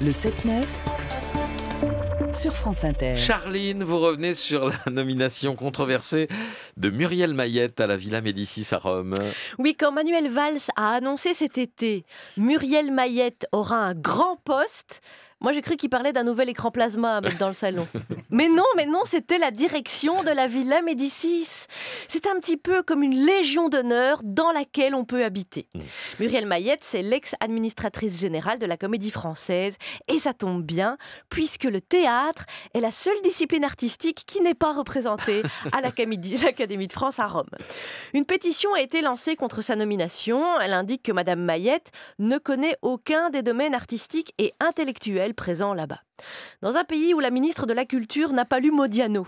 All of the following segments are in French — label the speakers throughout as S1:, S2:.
S1: Le 7-9 sur France Inter. Charline, vous revenez sur la nomination controversée de Muriel Mayette à la Villa Médicis à Rome. Oui, quand Manuel Valls a annoncé cet été, Muriel Mayette aura un grand poste moi, j'ai cru qu'il parlait d'un nouvel écran plasma dans le salon. mais non, mais non, c'était la direction de la Villa Médicis. C'est un petit peu comme une légion d'honneur dans laquelle on peut habiter. Mm. Muriel Mayette, c'est l'ex-administratrice générale de la Comédie Française. Et ça tombe bien, puisque le théâtre est la seule discipline artistique qui n'est pas représentée à l'Académie de France à Rome. Une pétition a été lancée contre sa nomination. Elle indique que Madame Mayette ne connaît aucun des domaines artistiques et intellectuels présent là-bas. Dans un pays où la ministre de la Culture n'a pas lu Modiano,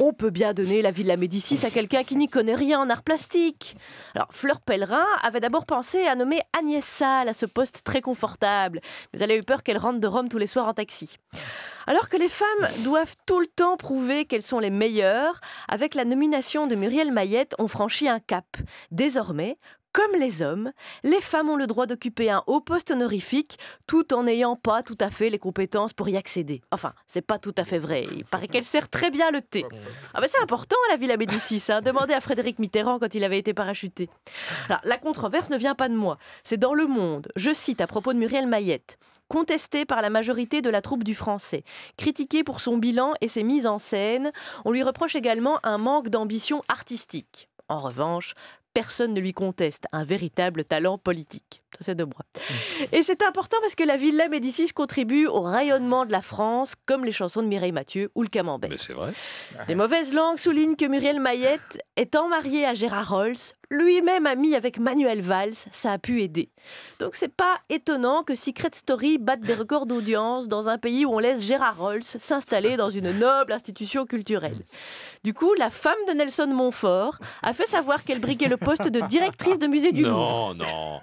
S1: on peut bien donner la Villa Médicis à quelqu'un qui n'y connaît rien en art plastique. Alors, Fleur Pellerin avait d'abord pensé à nommer Agnès Salle à ce poste très confortable, mais elle a eu peur qu'elle rentre de Rome tous les soirs en taxi. Alors que les femmes doivent tout le temps prouver qu'elles sont les meilleures, avec la nomination de Muriel Mayette, on franchit un cap. Désormais, comme les hommes, les femmes ont le droit d'occuper un haut poste honorifique tout en n'ayant pas tout à fait les compétences pour y accéder. Enfin, c'est pas tout à fait vrai. Il paraît qu'elle sert très bien le thé. Ah ben c'est important à la Villa Médicis. Hein. Demandez à Frédéric Mitterrand quand il avait été parachuté. Ah, la controverse ne vient pas de moi. C'est dans Le Monde. Je cite à propos de Muriel Mayette. contestée par la majorité de la troupe du français, critiquée pour son bilan et ses mises en scène, on lui reproche également un manque d'ambition artistique. En revanche, personne ne lui conteste un véritable talent politique. C'est de moi. Mmh. Et c'est important parce que la ville Villa Médicis contribue au rayonnement de la France, comme les chansons de Mireille Mathieu ou le Camembert. Mais c'est vrai. Des mauvaises langues soulignent que Muriel Mayette Étant marié à Gérard Rolls, lui-même ami avec Manuel Valls, ça a pu aider. Donc c'est pas étonnant que Secret Story batte des records d'audience dans un pays où on laisse Gérard Rolls s'installer dans une noble institution culturelle. Du coup, la femme de Nelson Montfort a fait savoir qu'elle briguait le poste de directrice de musée du Louvre. Non, non.